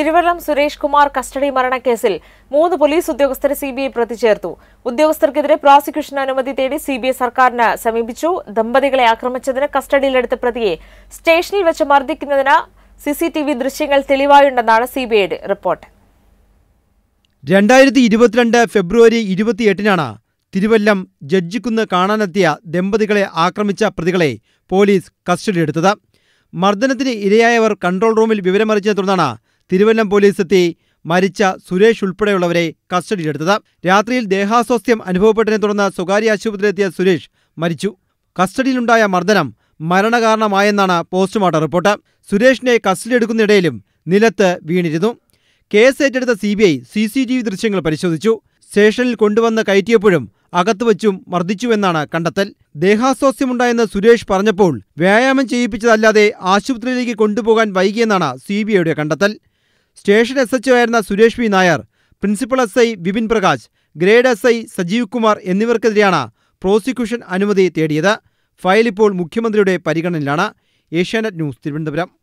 Thiruvallam Suresh Kumar custody മരണക്കേസിൽ മൂന്ന് police ഉദ്യോഗസ്ഥരെ സിബിഐ ഐ പ്രതിചേർത്തു ഉദ്യോഗസ്ഥർക്കെതിരെ പ്രോസിക്യൂഷൻ അനുമതി തേടി സിബിഐ സർക്കാരിന് സമീപിച്ചു ദമ്പതികളെ ആക്രമിച്ചതിന് കസ്റ്റഡിയിലെടുത്ത പ്രതിയെ സ്റ്റേഷനിൽ വെച്ച് മർദ്ദിക്കുന്നതിന് സിസിടിവി ദൃശ്യങ്ങൾ തെളിവായുണ്ടെന്നാണ് ഐയുടെ റിപ്പോർട്ട് രണ്ടായിരത്തി ഇരുപത്തിരണ്ട് ഫെബ്രുവരി ഇരുപത്തിയെട്ടിനാണ് തിരുവല്ലം ജഡ്ജിക്കുന്ന് കാണാനെത്തിയ ദമ്പതികളെ ആക്രമിച്ച പ്രതികളെ പോലീസ് കസ്റ്റഡിയിലെടുത്തത് മർദ്ദനത്തിന് ഇരയായവർ കൺട്രോൾ റൂമിൽ വിവരമറിച്ചതിനെ തുടർന്നാണ് തിരുവല്ലം പോലീസെത്തി മരിച്ച സുരേഷ് ഉൾപ്പെടെയുള്ളവരെ കസ്റ്റഡിയിലെടുത്തത് രാത്രിയിൽ ദേഹാസ്വാസ്ഥ്യം അനുഭവപ്പെട്ടതിനെ തുടർന്ന് സ്വകാര്യ ആശുപത്രിയിലെത്തിയ സുരേഷ് മരിച്ചു കസ്റ്റഡിയിലുണ്ടായ മർദ്ദനം മരണകാരണമായെന്നാണ് പോസ്റ്റ്മോർട്ടം റിപ്പോർട്ട് സുരേഷിനെ എടുക്കുന്നിടയിലും നിലത്ത് വീണിരുന്നു കേസ് ഏറ്റെടുത്ത C B I C C T V ദൃശ്യങ്ങൾ പരിശോധിച്ചു സ്റ്റേഷനിൽ കൊണ്ടുവന്ന് കയറ്റിയപ്പോഴും അകത്തു വച്ചും മർദ്ദിച്ചുവെന്നാണ് കണ്ടെത്തൽ ദേഹാസ്വാസ്ഥ്യമുണ്ടായെന്ന് സുരേഷ് പറഞ്ഞപ്പോൾ വ്യായാമം ചെയ്യിപ്പിച്ചതല്ലാതെ ആശുപത്രിയിലേക്ക് കൊണ്ടുപോകാൻ വൈകിയെന്നാണ് സി ബി ഐയുടെ കണ്ടെത്തൽ സ്റ്റേഷൻ എസ് എച്ച് ആയിരുന്ന Suresh V Nair principal S I Vipin Prakash grade S I Sajeev Kumar എന്നിവർക്കെതിരെയാണ് പ്രോസിക്യൂഷൻ അനുമതി തേടിയത് ഫയൽ ഇപ്പോൾ മുഖ്യമന്ത്രിയുടെ പരിഗണനയിലാണ് ഏഷ്യാനെറ്റ് ന്യൂസ് തിരുവനന്തപുരം